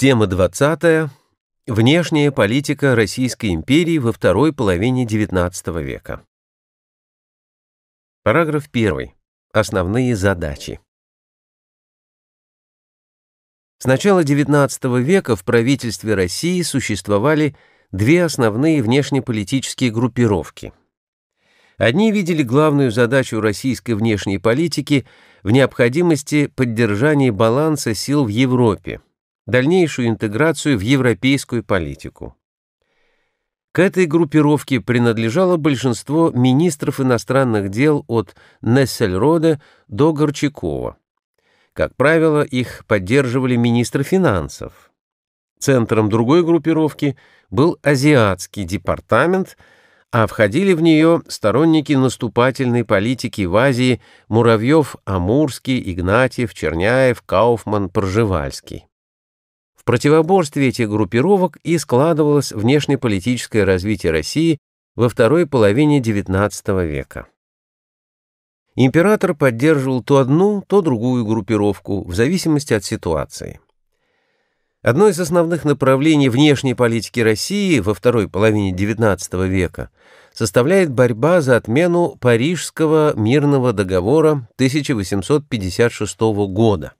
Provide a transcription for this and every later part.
Тема 20. Внешняя политика Российской империи во второй половине XIX века. Параграф 1. Основные задачи. С начала XIX века в правительстве России существовали две основные внешнеполитические группировки. Одни видели главную задачу российской внешней политики в необходимости поддержания баланса сил в Европе – дальнейшую интеграцию в европейскую политику. К этой группировке принадлежало большинство министров иностранных дел от Нессельрода до Горчакова. Как правило, их поддерживали министры финансов. Центром другой группировки был Азиатский департамент, а входили в нее сторонники наступательной политики в Азии Муравьев, Амурский, Игнатьев, Черняев, Кауфман, Пржевальский противоборстве этих группировок и складывалось внешнеполитическое развитие России во второй половине XIX века. Император поддерживал то одну, то другую группировку, в зависимости от ситуации. Одно из основных направлений внешней политики России во второй половине XIX века составляет борьба за отмену Парижского мирного договора 1856 года.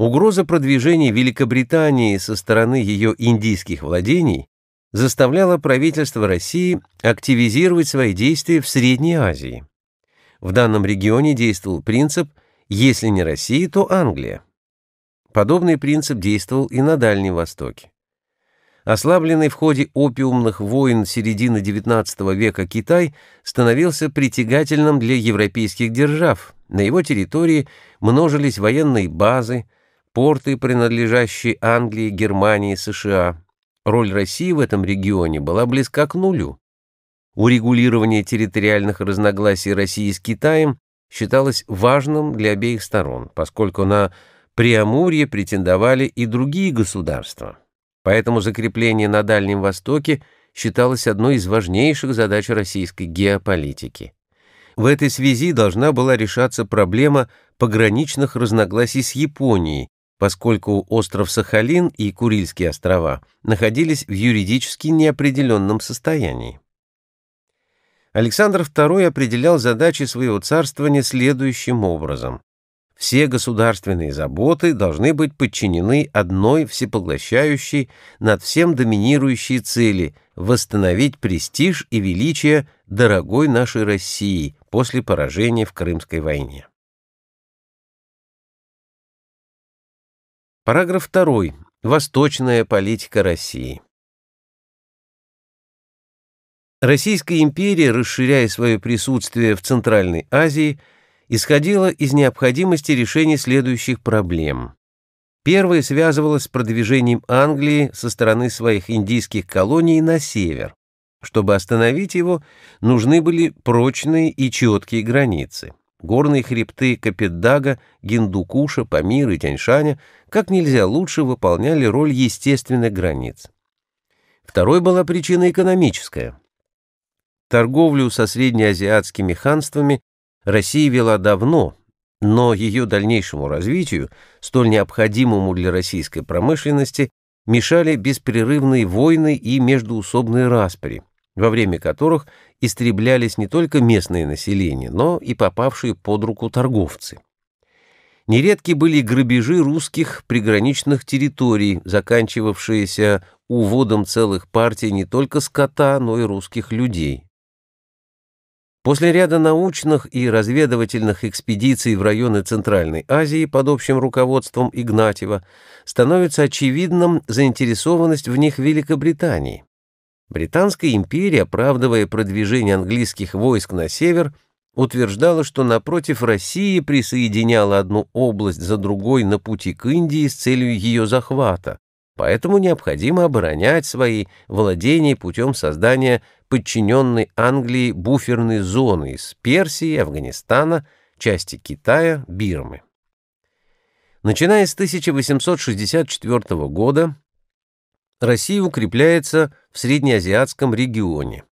Угроза продвижения Великобритании со стороны ее индийских владений заставляла правительство России активизировать свои действия в Средней Азии. В данном регионе действовал принцип «если не Россия, то Англия». Подобный принцип действовал и на Дальнем Востоке. Ослабленный в ходе опиумных войн середины XIX века Китай становился притягательным для европейских держав. На его территории множились военные базы, порты, принадлежащие Англии, Германии, США. Роль России в этом регионе была близка к нулю. Урегулирование территориальных разногласий России с Китаем считалось важным для обеих сторон, поскольку на Преамурье претендовали и другие государства. Поэтому закрепление на Дальнем Востоке считалось одной из важнейших задач российской геополитики. В этой связи должна была решаться проблема пограничных разногласий с Японией поскольку остров Сахалин и Курильские острова находились в юридически неопределенном состоянии. Александр II определял задачи своего царствования следующим образом. Все государственные заботы должны быть подчинены одной всепоглощающей, над всем доминирующей цели – восстановить престиж и величие дорогой нашей России после поражения в Крымской войне. Параграф 2. Восточная политика России. Российская империя, расширяя свое присутствие в Центральной Азии, исходила из необходимости решения следующих проблем. Первая связывалась с продвижением Англии со стороны своих индийских колоний на север. Чтобы остановить его, нужны были прочные и четкие границы. Горные хребты Капетдага, Гиндукуша, Памира и Тяньшаня как нельзя лучше выполняли роль естественных границ. Второй была причина экономическая. Торговлю со среднеазиатскими ханствами Россия вела давно, но ее дальнейшему развитию, столь необходимому для российской промышленности, мешали беспрерывные войны и междуусобные распри, во время которых истреблялись не только местные население, но и попавшие под руку торговцы. Нередки были грабежи русских приграничных территорий, заканчивавшиеся уводом целых партий не только скота, но и русских людей. После ряда научных и разведывательных экспедиций в районы Центральной Азии под общим руководством Игнатьева становится очевидным заинтересованность в них Великобритании. Британская империя, оправдывая продвижение английских войск на север, утверждала, что напротив России присоединяла одну область за другой на пути к Индии с целью ее захвата, поэтому необходимо оборонять свои владения путем создания подчиненной Англии буферной зоны из Персии, Афганистана, части Китая, Бирмы. Начиная с 1864 года Россия укрепляется в среднеазиатском регионе.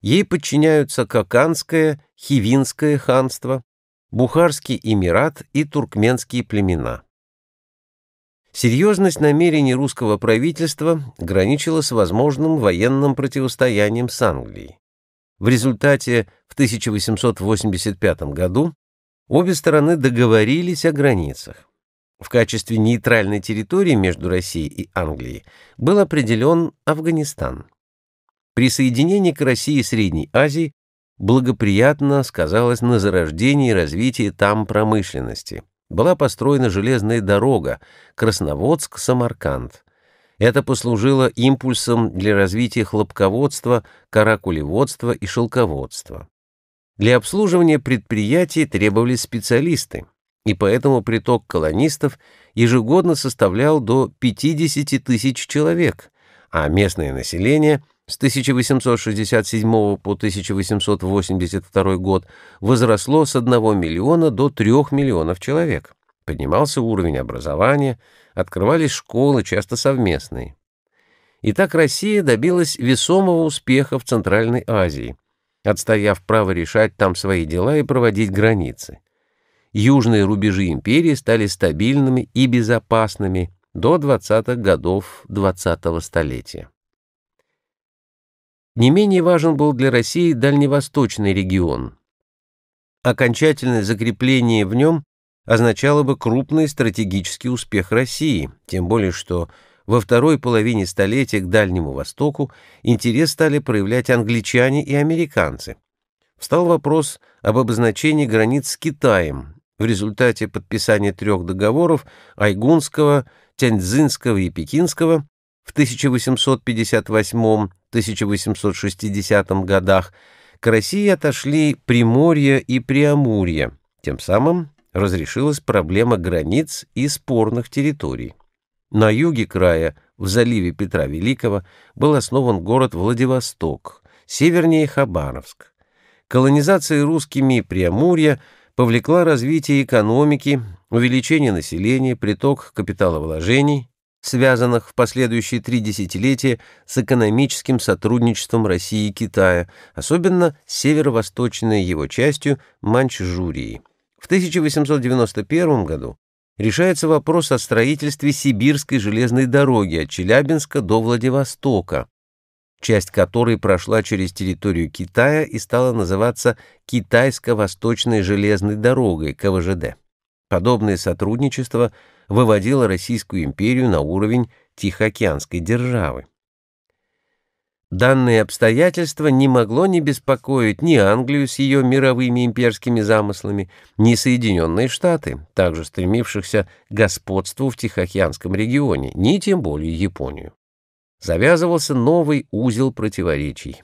Ей подчиняются Каканское, Хивинское ханство, Бухарский эмират и туркменские племена. Серьезность намерений русского правительства граничила с возможным военным противостоянием с Англией. В результате в 1885 году обе стороны договорились о границах. В качестве нейтральной территории между Россией и Англией был определен Афганистан. Присоединение к России и Средней Азии благоприятно сказалось на зарождении и развитии там промышленности. Была построена железная дорога Красноводск-Самарканд. Это послужило импульсом для развития хлопководства, каракулеводства и шелководства. Для обслуживания предприятий требовались специалисты и поэтому приток колонистов ежегодно составлял до 50 тысяч человек, а местное население с 1867 по 1882 год возросло с 1 миллиона до 3 миллионов человек. Поднимался уровень образования, открывались школы, часто совместные. И так Россия добилась весомого успеха в Центральной Азии, отстояв право решать там свои дела и проводить границы южные рубежи империи стали стабильными и безопасными до 20-х годов 20-го столетия. Не менее важен был для России дальневосточный регион. Окончательное закрепление в нем означало бы крупный стратегический успех России, тем более что во второй половине столетия к Дальнему Востоку интерес стали проявлять англичане и американцы. Встал вопрос об обозначении границ с Китаем, в результате подписания трех договоров Айгунского, Тяньцзинского и Пекинского в 1858-1860 годах к России отошли Приморье и Приамурье, тем самым разрешилась проблема границ и спорных территорий. На юге края, в заливе Петра Великого, был основан город Владивосток, севернее Хабаровск. Колонизация русскими Приамурья повлекла развитие экономики, увеличение населения, приток капиталовложений, связанных в последующие три десятилетия с экономическим сотрудничеством России и Китая, особенно северо-восточной его частью Маньчжурии. В 1891 году решается вопрос о строительстве Сибирской железной дороги от Челябинска до Владивостока, часть которой прошла через территорию Китая и стала называться Китайско-Восточной железной дорогой КВЖД. Подобное сотрудничество выводило Российскую империю на уровень Тихоокеанской державы. Данное обстоятельство не могло не беспокоить ни Англию с ее мировыми имперскими замыслами, ни Соединенные Штаты, также стремившихся к господству в Тихоокеанском регионе, ни тем более Японию завязывался новый узел противоречий.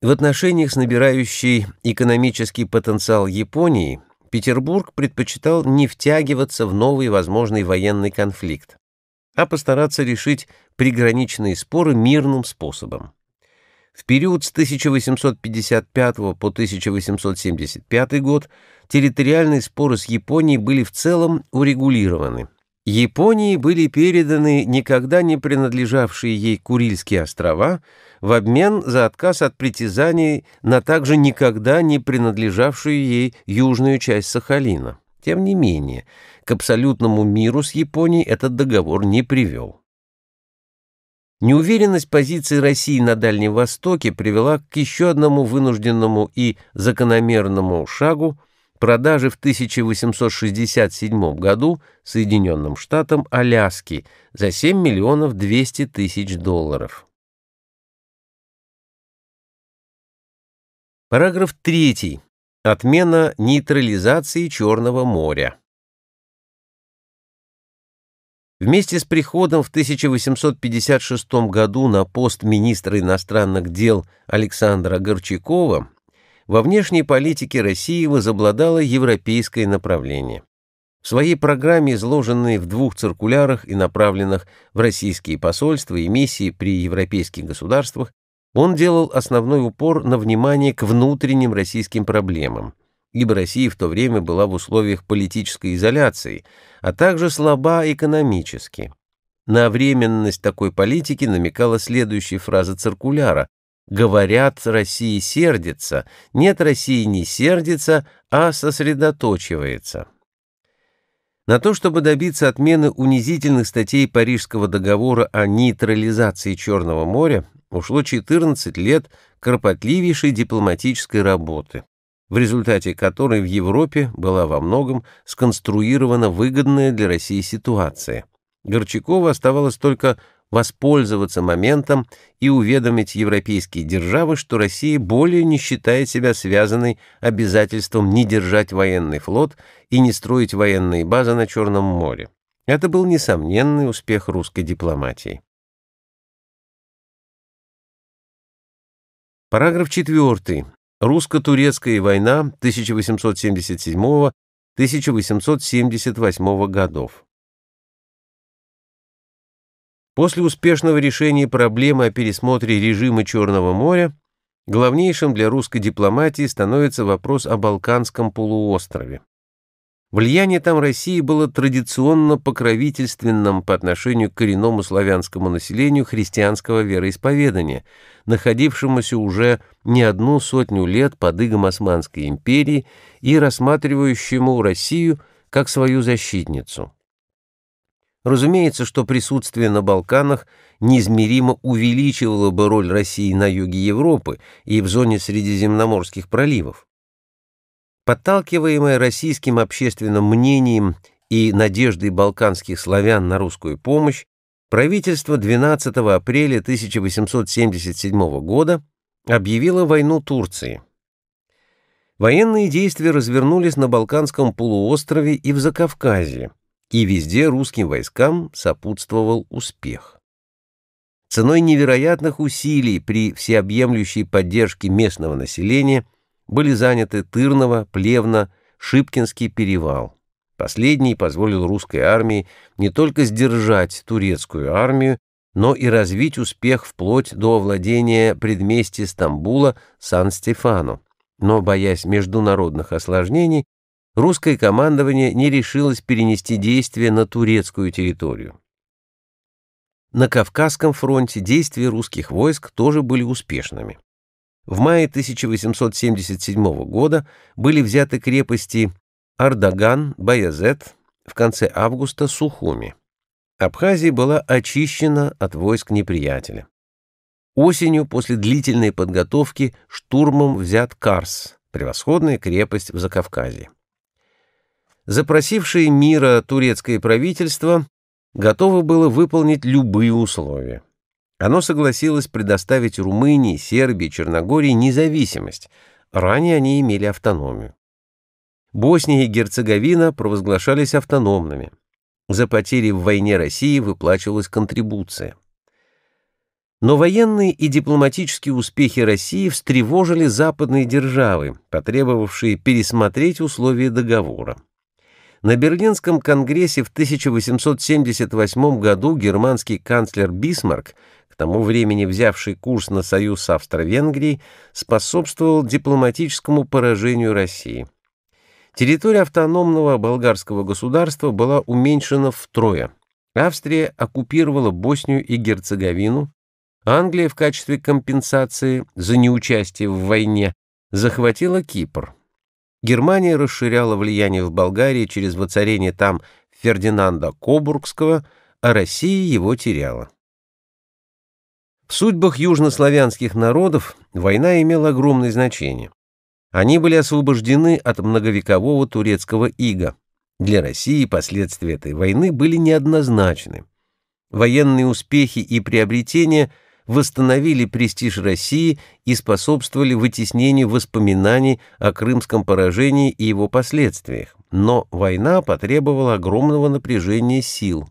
В отношениях с набирающей экономический потенциал Японии Петербург предпочитал не втягиваться в новый возможный военный конфликт, а постараться решить приграничные споры мирным способом. В период с 1855 по 1875 год территориальные споры с Японией были в целом урегулированы. Японии были переданы никогда не принадлежавшие ей Курильские острова в обмен за отказ от притязаний на также никогда не принадлежавшую ей южную часть Сахалина. Тем не менее, к абсолютному миру с Японией этот договор не привел. Неуверенность позиции России на Дальнем Востоке привела к еще одному вынужденному и закономерному шагу – продажи в 1867 году Соединенным Штатам Аляски за 7 миллионов 200 тысяч долларов. Параграф 3. Отмена нейтрализации Черного моря. Вместе с приходом в 1856 году на пост министра иностранных дел Александра Горчакова во внешней политике России возобладало европейское направление. В своей программе, изложенной в двух циркулярах и направленных в российские посольства и миссии при европейских государствах, он делал основной упор на внимание к внутренним российским проблемам, ибо Россия в то время была в условиях политической изоляции, а также слаба экономически. На временность такой политики намекала следующая фраза циркуляра, Говорят, Россия сердится. Нет, России не сердится, а сосредоточивается. На то, чтобы добиться отмены унизительных статей Парижского договора о нейтрализации Черного моря, ушло 14 лет кропотливейшей дипломатической работы, в результате которой в Европе была во многом сконструирована выгодная для России ситуация. Горчакова оставалось только воспользоваться моментом и уведомить европейские державы, что Россия более не считает себя связанной обязательством не держать военный флот и не строить военные базы на Черном море. Это был несомненный успех русской дипломатии. Параграф 4. Русско-турецкая война 1877-1878 годов. После успешного решения проблемы о пересмотре режима Черного моря главнейшим для русской дипломатии становится вопрос о Балканском полуострове. Влияние там России было традиционно покровительственным по отношению к коренному славянскому населению христианского вероисповедания, находившемуся уже не одну сотню лет под игом Османской империи и рассматривающему Россию как свою защитницу. Разумеется, что присутствие на Балканах неизмеримо увеличивало бы роль России на юге Европы и в зоне средиземноморских проливов. Подталкиваемая российским общественным мнением и надеждой балканских славян на русскую помощь, правительство 12 апреля 1877 года объявило войну Турции. Военные действия развернулись на Балканском полуострове и в Закавказье и везде русским войскам сопутствовал успех. Ценой невероятных усилий при всеобъемлющей поддержке местного населения были заняты Тырново, Плевно, Шипкинский перевал. Последний позволил русской армии не только сдержать турецкую армию, но и развить успех вплоть до овладения предместья Стамбула Сан-Стефану. Но, боясь международных осложнений, русское командование не решилось перенести действия на турецкую территорию. На Кавказском фронте действия русских войск тоже были успешными. В мае 1877 года были взяты крепости Ардаган, Баязет, в конце августа Сухуми. Абхазия была очищена от войск неприятеля. Осенью после длительной подготовки штурмом взят Карс, превосходная крепость в Закавказье запросившее мира турецкое правительство, готово было выполнить любые условия. Оно согласилось предоставить Румынии, Сербии, Черногории независимость, ранее они имели автономию. Босния и Герцеговина провозглашались автономными. За потери в войне России выплачивалась контрибуция. Но военные и дипломатические успехи России встревожили западные державы, потребовавшие пересмотреть условия договора. На Берлинском конгрессе в 1878 году германский канцлер Бисмарк, к тому времени взявший курс на союз с Австро-Венгрией, способствовал дипломатическому поражению России. Территория автономного болгарского государства была уменьшена втрое. Австрия оккупировала Боснию и Герцеговину, Англия в качестве компенсации за неучастие в войне захватила Кипр. Германия расширяла влияние в Болгарии через воцарение там Фердинанда Кобургского, а Россия его теряла. В судьбах южнославянских народов война имела огромное значение. Они были освобождены от многовекового турецкого ига. Для России последствия этой войны были неоднозначны. Военные успехи и приобретения – восстановили престиж России и способствовали вытеснению воспоминаний о крымском поражении и его последствиях. Но война потребовала огромного напряжения сил.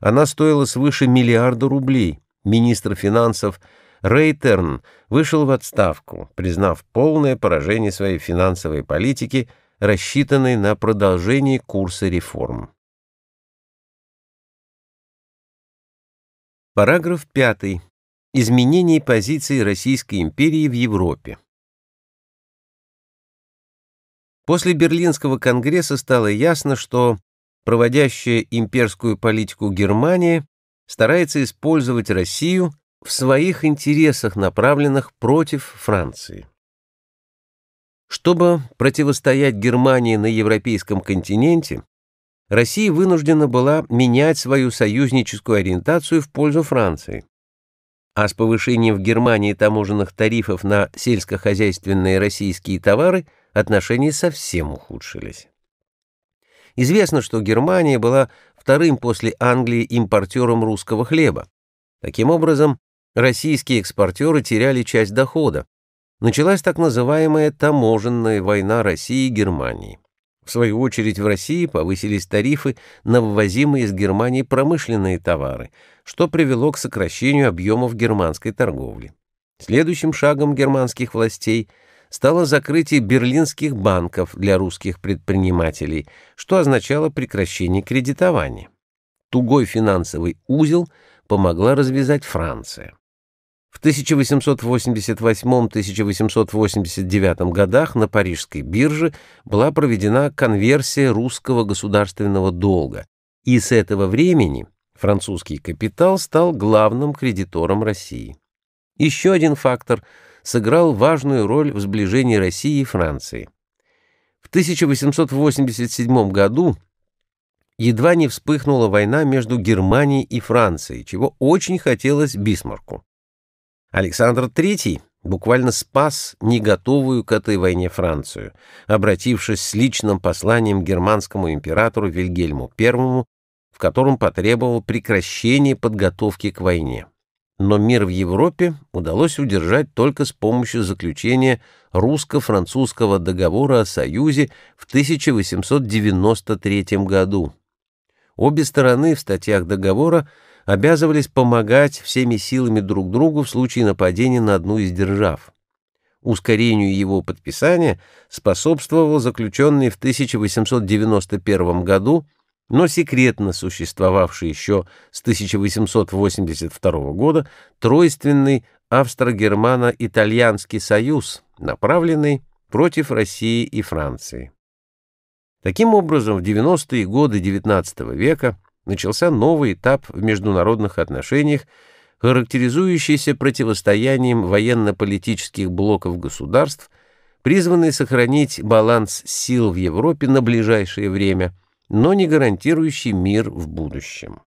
Она стоила свыше миллиарда рублей. Министр финансов Рейтерн вышел в отставку, признав полное поражение своей финансовой политики, рассчитанной на продолжение курса реформ. Параграф 5. Изменение позиции Российской империи в Европе. После Берлинского конгресса стало ясно, что проводящая имперскую политику Германия старается использовать Россию в своих интересах, направленных против Франции. Чтобы противостоять Германии на европейском континенте, Россия вынуждена была менять свою союзническую ориентацию в пользу Франции а с повышением в Германии таможенных тарифов на сельскохозяйственные российские товары отношения совсем ухудшились. Известно, что Германия была вторым после Англии импортером русского хлеба. Таким образом, российские экспортеры теряли часть дохода. Началась так называемая таможенная война России и Германии. В свою очередь в России повысились тарифы на ввозимые из Германии промышленные товары, что привело к сокращению объемов германской торговли. Следующим шагом германских властей стало закрытие берлинских банков для русских предпринимателей, что означало прекращение кредитования. Тугой финансовый узел помогла развязать Франция. В 1888-1889 годах на Парижской бирже была проведена конверсия русского государственного долга, и с этого времени французский капитал стал главным кредитором России. Еще один фактор сыграл важную роль в сближении России и Франции. В 1887 году едва не вспыхнула война между Германией и Францией, чего очень хотелось Бисмарку. Александр III буквально спас не готовую к этой войне Францию, обратившись с личным посланием германскому императору Вильгельму I, в котором потребовал прекращения подготовки к войне. Но мир в Европе удалось удержать только с помощью заключения русско-французского договора о союзе в 1893 году. Обе стороны в статьях договора – обязывались помогать всеми силами друг другу в случае нападения на одну из держав. Ускорению его подписания способствовал заключенный в 1891 году, но секретно существовавший еще с 1882 года тройственный Австро-Германо-Итальянский союз, направленный против России и Франции. Таким образом, в 90-е годы XIX века начался новый этап в международных отношениях, характеризующийся противостоянием военно-политических блоков государств, призванный сохранить баланс сил в Европе на ближайшее время, но не гарантирующий мир в будущем.